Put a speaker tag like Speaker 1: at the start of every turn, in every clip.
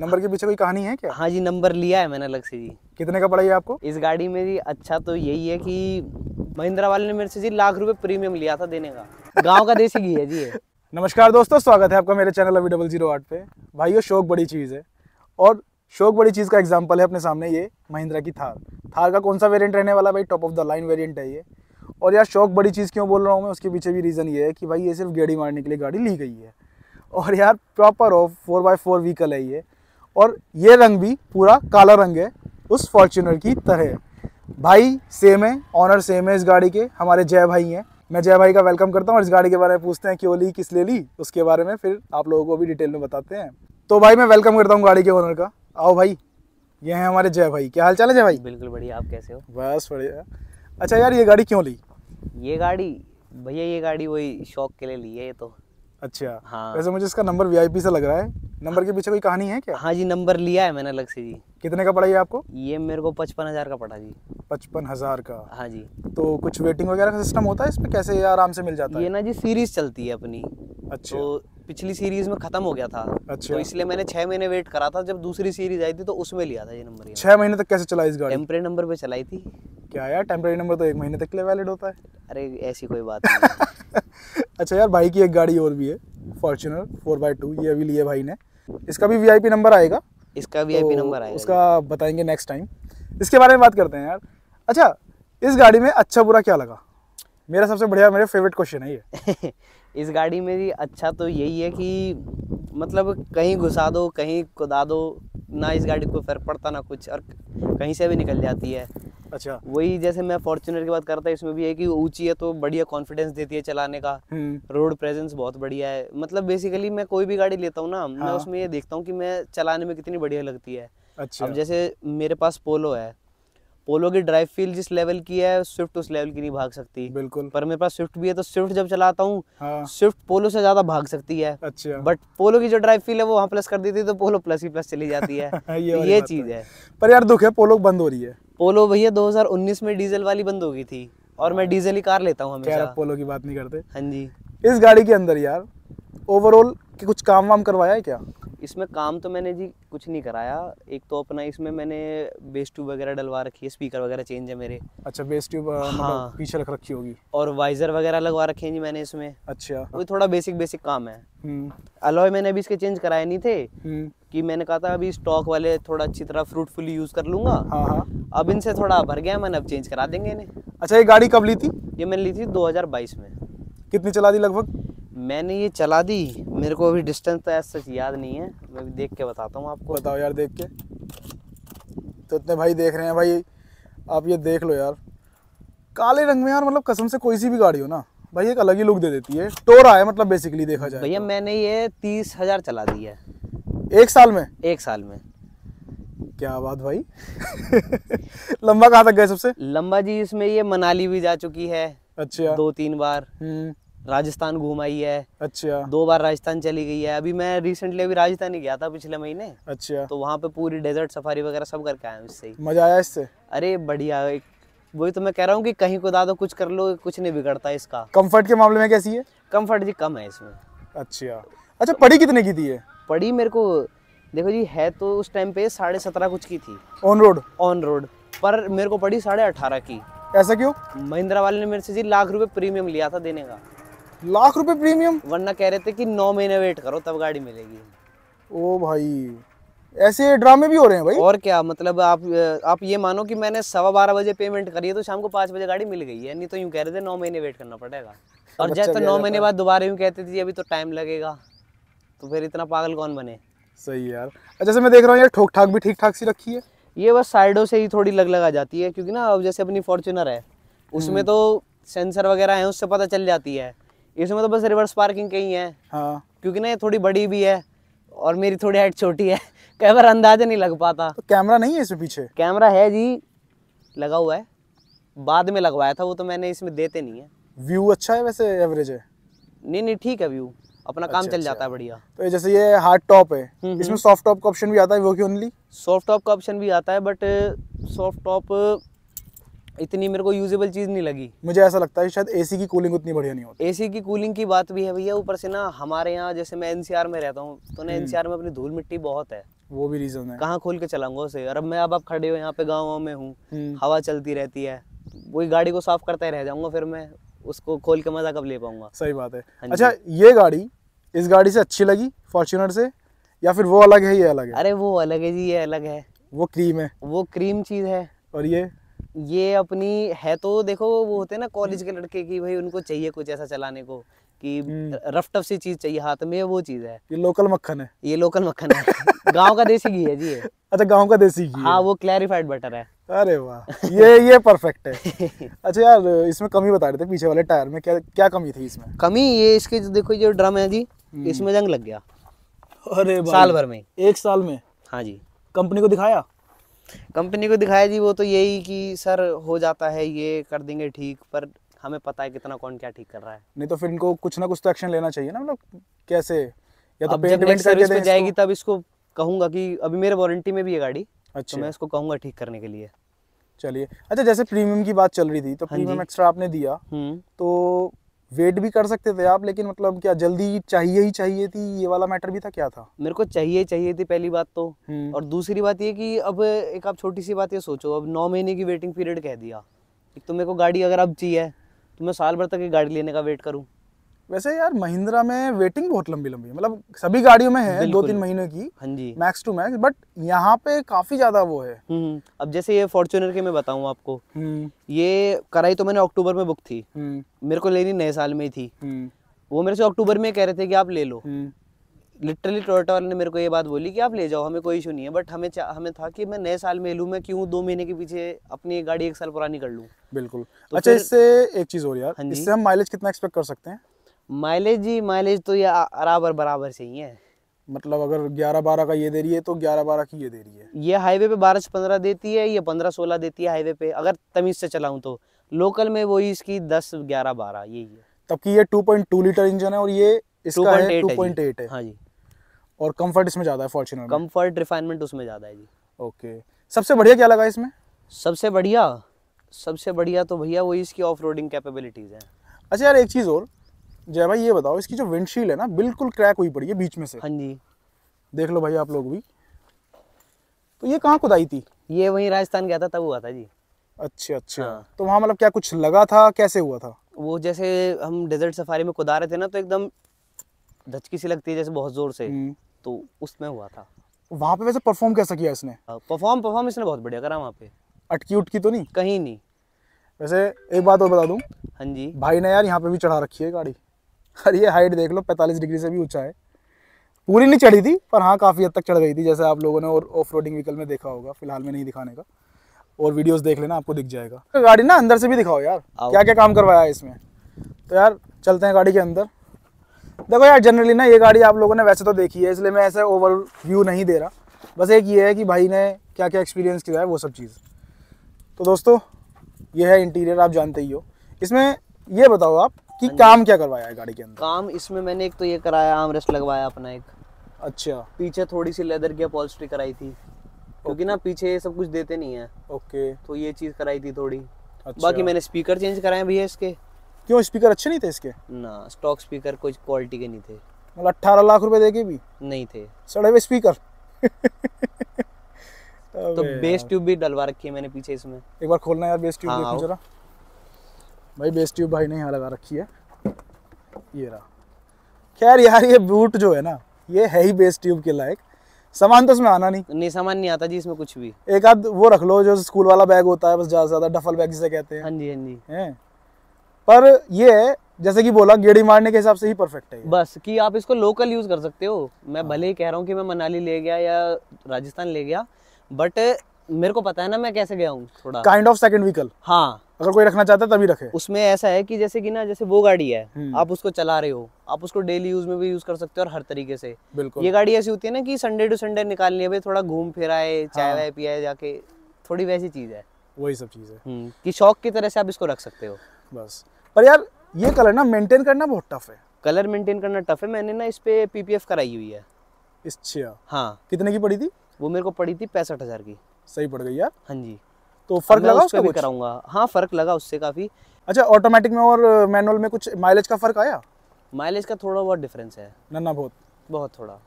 Speaker 1: Number के पीछे कोई कहानी है क्या हाँ जी नंबर लिया है मैंने अलग से जी कितने का पड़ा ये आपको इस गाड़ी में जी अच्छा तो यही है कि महिंद्रा वाले ने मेरे से जी लाख रुपए प्रीमियम लिया था देने का गांव
Speaker 2: का देसी घी है जी नमस्कार दोस्तों स्वागत है आपका मेरे चैनल अभी डबल जीरो आठ पे भाइयों शौक बड़ी चीज़ है और शौक बड़ी चीज़ का एग्जाम्पल है अपने सामने ये महिंद्रा की थार थार का कौन सा वेरियंट रहने वाला भाई top of the line variant है ये और यार शौक बड़ी चीज़ क्यों बोल रहा हूँ मैं उसके पीछे भी रीज़न ये है कि भाई ये सिर्फ गेड़ी मारने के लिए गाड़ी ली गई है और यार proper off four by four vehicle है ये और ये रंग भी पूरा काला रंग है उस फॉर्चुनर की तरह भाई सेम है ऑनर सेम है इस गाड़ी के हमारे जय भाई हैं मैं जय भाई का वेलकम करता हूँ और इस गाड़ी के बारे में पूछते हैं क्यों ली किस ले ली उसके बारे में फिर आप लोगों को भी डिटेल में बताते हैं तो भाई मैं वेलकम करता हूँ गाड़ी के ऑनर का आओ भाई ये हैं हमारे जय भाई क्या हाल चाल है जय भाई
Speaker 1: बिल्कुल बढ़िया आप कैसे हो
Speaker 2: बस बढ़िया अच्छा यार ये गाड़ी क्यों ली ये गाड़ी
Speaker 1: भैया ये गाड़ी वही शौक के लिए ली है ये तो अच्छा हाँ वैसे मुझे
Speaker 2: इसका नंबर वीआईपी से लग रहा है नंबर के पीछे कोई कहानी है क्या हाँ
Speaker 1: जी नंबर लिया है मैंने अलग से जी कितने का पड़ा ये आपको ये मेरे को पचपन हजार का पड़ा जी पचपन हजार का हाँ जी
Speaker 2: तो कुछ वेटिंग वगैरह का सिस्टम होता है इसमें कैसे आराम से मिल जाता है ये ना जी सीरीज
Speaker 1: चलती है अपनी अच्छा तो पिछली सीरीज में खत्म हो गया था अच्छा तो इसलिए मैंने छह महीने वेट करा था जब दूसरी सीरीज आई थी तो उसमें लिया था ये नंबर छह महीने तक कैसे चला इस गाड़ी टेम्परे नंबर पे चलाई थी
Speaker 2: क्या यार टेम्परे नंबर तो एक महीने तक के लिए वैलिड होता है अरे ऐसी कोई बात नहीं अच्छा यार भाई की एक गाड़ी और भी है फॉर्चुनर फोर बाई टू ये अभी लिए भाई ने इसका भी वीआईपी नंबर आएगा इसका वीआईपी तो नंबर आएगा उसका बताएंगे नेक्स्ट टाइम इसके बारे में बात करते हैं यार अच्छा इस गाड़ी में अच्छा बुरा क्या लगा मेरा सबसे बढ़िया मेरे फेवरेट क्वेश्चन है ये
Speaker 1: इस गाड़ी में भी अच्छा तो यही है कि मतलब कहीं घुसा दो कहीं कुदा दो ना इस गाड़ी को फर्क पड़ता ना कुछ और कहीं से भी निकल जाती है अच्छा वही जैसे मैं फॉर्चुनर की बात करता इसमें भी है कि ऊंची है तो बढ़िया कॉन्फिडेंस देती है चलाने का रोड हम्म। प्रेजेंस बहुत बढ़िया है मतलब बेसिकली मैं कोई भी गाड़ी लेता हूँ ना मैं हाँ। उसमें ये देखता हूँ कि मैं चलाने में कितनी बढ़िया लगती है अच्छा अब जैसे मेरे पास पोलो है पोलो की ड्राइव फील जिस लेवल की है स्विफ्ट उस लेवल की नहीं भाग सकती बिल्कुल पर मेरे पास स्विफ्ट भी है तो स्विफ्ट जब चलाता हूँ हाँ। स्विफ्ट पोलो से ज्यादा भाग सकती है अच्छा बट पोलो की जो ड्राइव फील है वो वहाँ प्लस कर देती है तो पोलो प्लस ही प्लस चली जाती है ये, तो ये चीज है
Speaker 2: पर यार दुख है पोलो बंद हो रही है
Speaker 1: पोलो भैया दो में डीजल वाली बंद हो गई थी और मैं हाँ। डीजल ही कार लेता हूँ हमेशा पोलो की बात नहीं करते हाँ जी इस गाड़ी
Speaker 2: के अंदर यार ओवरऑल कुछ काम वाम करवाया है क्या
Speaker 1: इसमें काम तो मैंने जी कुछ नहीं कराया एक तो अपना इसमें मैंने बेस ट्यूब वगैरह डलवा रखी है स्पीकर वगैरह चेंज है मेरे
Speaker 2: अच्छा बेस ट्यूब मतलब हाँ मतलब पीछे रख रखी होगी
Speaker 1: और वाइजर वगैरह लगवा रखे हैं जी मैंने इसमें अच्छा वो थोड़ा बेसिक बेसिक काम है
Speaker 2: अलॉय
Speaker 1: हम्म। मैंने अभी इसके चेंज कराए नहीं थे हम्म। कि मैंने कहा था अभी स्टॉक वाले थोड़ा अच्छी तरह फ्रूटफुली यूज कर लूंगा हाँ, हाँ। अब इनसे थोड़ा भर गया मैंने अब चेंज करा देंगे इन्हें अच्छा ये गाड़ी कब ली थी ये मैंने ली थी 2022 में कितनी चला दी लगभग मैंने ये चला दी मेरे को अभी डिस्टेंस तो ऐसा याद नहीं है मैं भी देख के बताता हूँ आपको
Speaker 2: बताओ यार देख के तो इतने भाई देख रहे हैं भाई आप ये देख लो यार काले रंग में यार मतलब कसम से कोई सी भी गाड़ी हो ना भाई एक अलग ही लुक दे देती है टोरा है मतलब बेसिकली
Speaker 1: देखा जाए भैया तो। मैंने ये तीस हजार चला दी है
Speaker 2: एक साल में एक
Speaker 1: साल में क्या बात भाई लंबा कहाँ तक गए सबसे लंबा जी इसमें ये मनाली भी जा चुकी है अच्छा दो तीन बार हम्म। राजस्थान आई है अच्छा दो बार राजस्थान चली गई है अभी मैं रिसेंटली अभी राजस्थान ही गया था पिछले महीने अच्छा तो वहाँ पे पूरी डेजर्ट सफारी वगैरह सब करके आया इससे मजा आया इससे अरे बढ़िया वही तो मैं कह रहा हूँ कि कहीं को दादा तो कुछ कर लो कुछ नहीं बिगड़ता इसका
Speaker 2: कम्फर्ट के मामले में कैसी है कंफर्ट
Speaker 1: जी कम है इसमें अच्छा
Speaker 2: अच्छा पढ़ी कितने की थी है पड़ी मेरे को देखो जी है
Speaker 1: तो उस टाइम पे साढ़े सत्रह कुछ की थी ऑन रोड ऑन रोड पर मेरे को पड़ी साढ़े अठारह की ऐसा क्यों महिंद्रा वाले ने मेरे से जी लाख रुपए प्रीमियम लिया था देने का लाख रुपए प्रीमियम वरना कह रहे थे कि नौ महीने वेट करो तब गाड़ी मिलेगी
Speaker 2: ओ भाई
Speaker 1: ऐसे ड्रामे भी हो रहे हैं भाई और क्या मतलब आप आप ये मानो कि मैंने सवा बारह बजे पेमेंट करी है तो शाम को पाँच बजे गाड़ी मिल गई है नहीं तो यूँ कह रहे थे नौ महीने वेट करना पड़ेगा और अच्छा जैसे तो नौ महीने बाद दोबारा यूँ कहते थे अभी तो टाइम लगेगा तो फिर इतना पागल कौन बने
Speaker 2: सही यार अच्छा, जैसे मैं देख रहा हूँ यार ठोक ठाक भी ठीक ठाक सी रखी है
Speaker 1: ये बस साइडों से ही थोड़ी लग लगा जाती है क्योंकि ना अब जैसे अपनी फॉर्चुनर है उसमें हम्म। तो सेंसर वगैरह है उससे पता चल जाती है इसमें तो बस रिवर्स पार्किंग कहीं है हाँ क्योंकि ना ये थोड़ी बड़ी भी है और मेरी थोड़ी हाइट छोटी है कई बार अंदाजा नहीं लग पाता तो कैमरा नहीं है इसमें पीछे कैमरा है जी लगा हुआ है बाद में लगवाया था वो तो मैंने इसमें देते नहीं है
Speaker 2: व्यू अच्छा है वैसे एवरेज है
Speaker 1: नहीं नहीं ठीक है व्यू अपना काम अच्छा, चल अच्छा। जाता है बढ़िया
Speaker 2: तो जैसे ये हार्ड टॉप है हम्म, हम्म। इसमें सॉफ्ट टॉप का ऑप्शन भी आता है वो की ओनली
Speaker 1: सॉफ्ट टॉप का ऑप्शन भी आता है बट सॉफ्ट टॉप इतनी मेरे को यूजेबल चीज़ नहीं लगी
Speaker 2: मुझे ऐसा लगता है शायद एसी की कूलिंग उतनी बढ़िया नहीं होती
Speaker 1: एसी की कूलिंग की बात भी है भैया ऊपर से ना हमारे यहाँ जैसे मैं एनसीआर में रहता हूँ तो ना एनसीआर हम्म। में अपनी धूल मिट्टी बहुत है वो भी रीजन है कहाँ खोल के चलाऊंगा उसे अब मैं अब आप खड़े हो यहाँ पे गाँव में हूँ हम्म। हवा चलती रहती है वही गाड़ी को साफ करते रह जाऊंगा फिर मैं उसको खोल के मजा कब ले पाऊंगा सही
Speaker 2: बात है हाँ अच्छा ये गाड़ी इस गाड़ी से अच्छी लगी फॉर्चुनर से या फिर वो अलग है ये अलग है अरे वो अलग है जी ये अलग है वो क्रीम है वो क्रीम चीज है और ये ये अपनी
Speaker 1: है तो देखो वो होते हैं ना कॉलेज के लड़के की भाई उनको चाहिए कुछ ऐसा चलाने को कि रफ हम्म। टफ सी चीज चाहिए हाथ में वो चीज है ये लोकल मक्खन है ये लोकल मक्खन है गांव का देसी घी है जी अच्छा गांव का देसी घी हाँ वो क्लैरिफाइड बटर है अरे वाह
Speaker 2: ये ये परफेक्ट है अच्छा यार इसमें कमी बता रहे थे पीछे वाले टायर में क्या क्या कमी थी इसमें कमी ये इसके जो देखो जो ड्रम है जी हम्म। इसमें जंग लग गया
Speaker 1: अरे साल भर में एक
Speaker 2: साल में हाँ जी
Speaker 1: कंपनी को दिखाया कंपनी को दिखाया जी वो तो यही कि सर हो जाता है ये कर देंगे ठीक पर हमें पता है कितना कौन क्या ठीक कर रहा है
Speaker 2: नहीं तो फिर इनको कुछ ना कुछ तो एक्शन लेना चाहिए ना मतलब कैसे या तो पेमेंट करके दे जाएगी
Speaker 1: तब इसको कहूंगा कि अभी मेरे वारंटी में भी है गाड़ी तो अच्छा तो मैं इसको कहूंगा ठीक करने के लिए चलिए
Speaker 2: अच्छा जैसे प्रीमियम की बात चल रही थी तो प्रीमियम हाँ एक्स्ट्रा आपने दिया हम्म। तो वेट भी कर सकते थे आप लेकिन मतलब क्या जल्दी चाहिए ही चाहिए थी ये वाला मैटर भी था क्या था
Speaker 1: मेरे को चाहिए चाहिए थी पहली बात तो हम्म। और दूसरी बात ये कि अब एक आप छोटी सी बात ये सोचो अब नौ महीने की वेटिंग पीरियड कह दिया एक तो मेरे को गाड़ी अगर अब चाहिए तो मैं साल भर तक ये गाड़ी लेने का वेट करूँ
Speaker 2: वैसे यार महिंद्रा में वेटिंग बहुत लंबी लंबी है मतलब सभी गाड़ियों में है दो तीन महीने की हाँ जी मैक्स टू मैक्स बट यहाँ पे काफी ज्यादा वो है हम्म,
Speaker 1: हम्म। अब जैसे ये फॉर्चुनर के मैं बताऊँ आपको हम्म। ये कराई तो मैंने अक्टूबर में बुक थी मेरे को लेनी नए साल में ही थी वो मेरे से अक्टूबर में कह रहे थे कि आप ले लो लिटरली टोयोटा वाले ने मेरे को ये बात बोली कि आप ले जाओ हमें कोई इशू नहीं है बट हमें हमें था कि मैं नए साल में लूँ मैं क्यों दो महीने के पीछे अपनी गाड़ी एक साल पुरानी कर लूँ
Speaker 2: बिल्कुल तो अच्छा इससे एक चीज़ हो यार हाँ इससे हम माइलेज कितना एक्सपेक्ट कर सकते हैं माइलेज
Speaker 1: जी माइलेज तो ये बराबर बराबर सही है
Speaker 2: मतलब अगर 11 12 का ये दे रही है तो 11 12 की ये दे रही है
Speaker 1: ये हाईवे पे 12 से 15 देती है ये 15 16 देती है हाईवे पे अगर तमीज से चलाऊं तो लोकल में वही इसकी 10 11 12 यही है
Speaker 2: तब की ये 2.2 लीटर इंजन है और ये इसका 2.8 है 2.8 है, है हाँ जी और कंफर्ट इसमें ज्यादा है फॉर्च्यूनर
Speaker 1: कंफर्ट रिफाइनमेंट उसमें ज्यादा है जी ओके
Speaker 2: सबसे बढ़िया क्या लगा इसमें सबसे बढ़िया सबसे
Speaker 1: बढ़िया तो भैया वही इसकी ऑफ रोडिंग कैपेबिलिटीज है
Speaker 2: अच्छा यार एक चीज़ और जय भाई ये बताओ इसकी जो विंडशील्ड है ना बिल्कुल क्रैक हुई पड़ी है बीच में से हाँ जी देख लो भाई आप लोग भी तो ये कहाँ खुदाई थी
Speaker 1: ये वही राजस्थान गया था तब हुआ था जी अच्छा अच्छा हाँ।
Speaker 2: तो वहाँ मतलब क्या कुछ लगा था कैसे हुआ था
Speaker 1: वो जैसे हम डेजर्ट सफारी में खुदा रहे थे ना तो एकदम धचकी सी लगती है जैसे बहुत जोर से हम्म। तो उसमें हुआ था
Speaker 2: वहाँ पे वैसे परफॉर्म कैसा किया इसने परफॉर्म हाँ, परफॉर्म इसने बहुत बढ़िया करा वहाँ पे अटकी उटकी तो नहीं कहीं नहीं वैसे एक बात और बता दूँ हाँ जी भाई ने यार यहाँ पे भी चढ़ा रखी है गाड़ी और ये हाइट देख लो पैंतालीस डिग्री से भी ऊँचा है पूरी नहीं चढ़ी थी पर हाँ काफ़ी हद तक चढ़ गई थी जैसे आप लोगों ने और ऑफ रोडिंग व्हीकल में देखा होगा फिलहाल में नहीं दिखाने का और वीडियोस देख लेना आपको दिख जाएगा तो गाड़ी ना अंदर से भी दिखाओ यार क्या क्या काम करवाया है इसमें तो यार चलते हैं गाड़ी के अंदर देखो यार जनरली ना ये गाड़ी आप लोगों ने वैसे तो देखी है इसलिए मैं ऐसे ओवर व्यू नहीं दे रहा बस एक ये है कि भाई ने क्या क्या एक्सपीरियंस किया है वो सब चीज़ तो दोस्तों ये है इंटीरियर आप जानते ही हो इसमें ये बताओ आप कि हाँ काम क्या करवाया है गाड़ी के अंदर
Speaker 1: काम इसमें मैंने एक तो ये कराया आर्म रेस्ट लगवाया अपना एक अच्छा पीछे थोड़ी सी लेदर की अपॉल्स्ट्री कराई थी क्योंकि ना पीछे ये सब कुछ देते नहीं है ओके तो ये चीज कराई थी थोड़ी अच्छा। बाकी मैंने स्पीकर चेंज कराए भैया इसके
Speaker 2: क्यों स्पीकर अच्छे नहीं थे इसके
Speaker 1: ना स्टॉक स्पीकर कुछ क्वालिटी के नहीं थे
Speaker 2: मतलब अट्ठारह लाख रुपए देके भी नहीं थे सड़े हुए स्पीकर
Speaker 1: तो बेस ट्यूब भी डलवा रखी है मैंने पीछे इसमें एक
Speaker 2: बार खोलना यार बेस ट्यूब हाँ, जरा भाई बेस्ट ट्यूब भाई ने यहाँ लगा रखी है ये रहा खैर यार ये बूट जो है ना ये है ही बेस्ट ट्यूब के लायक सामान तो इसमें आना नहीं नहीं सामान
Speaker 1: नहीं आता जी इसमें कुछ भी
Speaker 2: एक आध वो रख लो जो स्कूल वाला बैग होता है बस ज्यादा ज्यादा डफल बैग जिसे कहते हैं हाँ जी हाँ जी है पर ये है जैसे कि बोला गेड़ी मारने के हिसाब से ही परफेक्ट है
Speaker 1: बस कि आप इसको लोकल यूज कर सकते हो मैं हाँ। भले ही कह रहा हूँ कि मैं मनाली ले गया या राजस्थान ले गया बट मेरे को पता है ना मैं कैसे गया हूँ थोड़ा काइंड
Speaker 2: ऑफ सेकंड व्हीकल हाँ
Speaker 1: अगर कोई रखना चाहता है तभी रखे उसमें ऐसा है कि जैसे कि ना जैसे वो गाड़ी है हम्म। आप उसको चला रहे हो आप उसको डेली यूज में भी यूज कर सकते हो और हर तरीके से बिल्कुल ये गाड़ी ऐसी होती है ना कि संडे टू संडे निकालनी है थोड़ा घूम फिर आए हाँ। चाय वाय पिया जाके थोड़ी वैसी चीज है
Speaker 2: वही सब चीज है हम्म,
Speaker 1: कि शौक की तरह से आप इसको रख सकते हो
Speaker 2: बस पर यार ये कलर ना मेंटेन करना बहुत टफ है कलर
Speaker 1: मेंटेन करना टफ है मैंने ना इस पे पीपीएफ कराई हुई है इस अच्छा। हाँ
Speaker 2: कितने की पड़ी थी वो
Speaker 1: मेरे को पड़ी थी पैंसठ हजार की सही पड़ गई यार हाँ जी तो फर्क लगा उसका भी कराऊंगा हाँ फर्क
Speaker 2: लगा उससे काफी अच्छा ऑटोमेटिक में और मैनुअल में कुछ माइलेज का फर्क आया
Speaker 1: माइलेज का थोड़ा
Speaker 2: बहुत डिफरेंस है नन्ना बहुत बहुत थोड़ा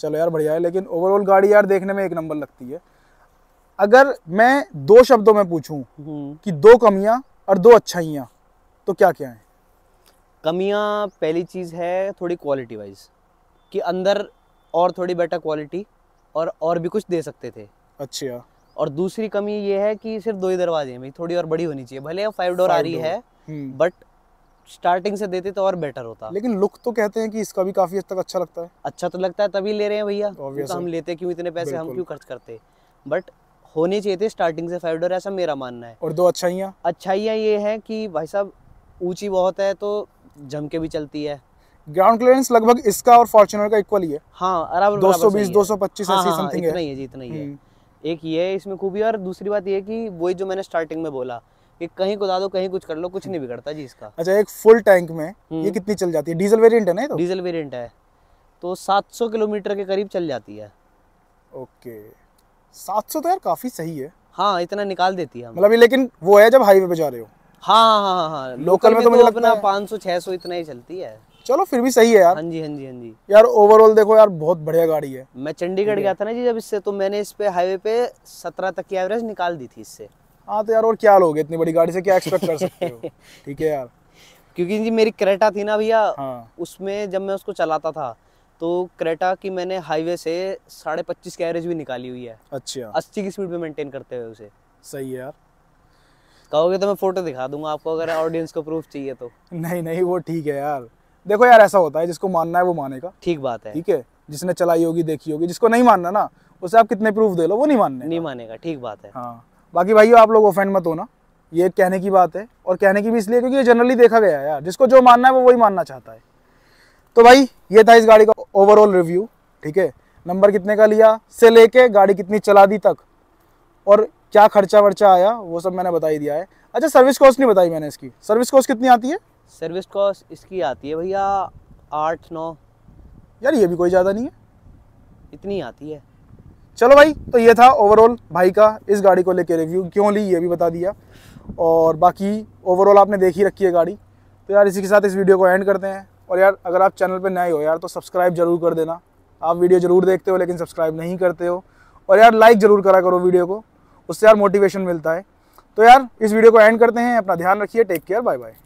Speaker 2: चलो यार बढ़िया है लेकिन ओवरऑल गाड़ी यार देखने में एक नंबर लगती है अगर मैं दो शब्दों में पूछूं हम्म। कि दो कमियां और दो अच्छाइयां तो क्या क्या है
Speaker 1: कमियां पहली चीज़ है थोड़ी क्वालिटी वाइज कि अंदर और थोड़ी बेटर क्वालिटी और और भी कुछ दे सकते थे अच्छा और दूसरी कमी ये है कि सिर्फ दो ही दरवाजे हैं भाई थोड़ी और बड़ी होनी चाहिए भले फाइव डोर आ रही है बट हम्म। स्टार्टिंग से देते तो और बेटर होता लेकिन लुक तो कहते हैं कि इसका भी काफी हद तक अच्छा लगता है अच्छा तो लगता है तभी ले रहे हैं भैया तो हम लेते क्यों इतने पैसे हम क्यों खर्च करते बट होने चाहिए थे स्टार्टिंग से फाइव डोर ऐसा मेरा मानना है
Speaker 2: और दो अच्छाइयाँ
Speaker 1: अच्छाइयाँ ये है कि भाई साहब ऊंची बहुत है तो झमके भी चलती है
Speaker 2: ग्राउंड क्लियरेंस लगभग इसका और फॉर्चुनर का इक्वल ही है हाँ बराबर 220 225 हाँ, ऐसी समथिंग हाँ, हाँ, है नहीं है जी इतना
Speaker 1: ही है हम्म। एक ये है इसमें खूबी और दूसरी बात ये कि वही जो मैंने स्टार्टिंग में बोला कि कहीं कुदा दो कहीं कुछ कर लो कुछ नहीं बिगड़ता जी इसका
Speaker 2: अच्छा एक फुल टैंक में हम्म। ये कितनी चल जाती है डीजल वेरियंट है ना तो? डीजल
Speaker 1: वेरियंट है तो सौ किलोमीटर के करीब चल जाती है
Speaker 2: ओके सौ तो यार काफी सही है हाँ इतना निकाल देती है मतलब लेकिन वो है जब हाईवे पे जा रहे हो हाँ हाँ हाँ हाँ लोकल हाँ। में तो मुझे तो
Speaker 1: पाँच सौ छह सौ इतना ही चलती है
Speaker 2: चलो फिर भी सही है यार हाँ जी हाँ जी हाँ जी यार ओवरऑल देखो यार बहुत बढ़िया गाड़ी है मैं चंडीगढ़ गया
Speaker 1: था ना जी जब इससे तो मैंने इस पे हाईवे पे सत्रह तक की एवरेज निकाल दी थी इससे
Speaker 2: हाँ तो यार और क्या लोगे इतनी बड़ी गाड़ी से क्या एक्सपेक्ट कर सकते हो ठीक है यार क्योंकि जी मेरी क्रेटा थी ना भैया हाँ। उसमें
Speaker 1: जब मैं उसको चलाता था तो क्रेटा की मैंने हाईवे से साढ़े पच्चीस की एवरेज भी निकाली हुई है अच्छा अस्सी की स्पीड पे मेंटेन करते हुए उसे सही है यार कहोगे तो मैं फोटो दिखा दूंगा आपको अगर ऑडियंस को प्रूफ चाहिए तो
Speaker 2: नहीं नहीं वो ठीक है यार देखो यार ऐसा होता है जिसको मानना है वो मानेगा ठीक बात है ठीक है जिसने चलाई होगी देखी होगी जिसको नहीं मानना ना उसे आप कितने प्रूफ दे लो वो नहीं मानने नहीं मानेगा ठीक बात है हाँ बाकी भाई आप लोग ओफेंड मत होना ये कहने की बात है और कहने की भी इसलिए क्योंकि ये जनरली देखा गया है यार जिसको जो मानना है वो वही मानना चाहता है तो भाई ये था इस गाड़ी का ओवरऑल रिव्यू ठीक है नंबर कितने का लिया से लेके गाड़ी कितनी चला दी तक और क्या खर्चा वर्चा आया वो सब मैंने बताई दिया है अच्छा सर्विस कॉस्ट नहीं बताई मैंने इसकी सर्विस कॉस्ट कितनी आती है
Speaker 1: सर्विस कॉस्ट इसकी आती है भैया आठ
Speaker 2: नौ यार ये भी कोई ज़्यादा नहीं है
Speaker 1: इतनी आती है
Speaker 2: चलो भाई तो ये था ओवरऑल भाई का इस गाड़ी को लेकर रिव्यू क्यों ली ये भी बता दिया और बाकी ओवरऑल आपने देख ही रखी है गाड़ी तो यार इसी के साथ इस वीडियो को एंड करते हैं और यार अगर आप चैनल पर नए हो यार तो सब्सक्राइब जरूर कर देना आप वीडियो ज़रूर देखते हो लेकिन सब्सक्राइब नहीं करते हो और यार लाइक ज़रूर करा करो वीडियो को उससे यार मोटिवेशन मिलता है तो यार इस वीडियो को एंड करते हैं अपना ध्यान रखिए टेक केयर बाय बाय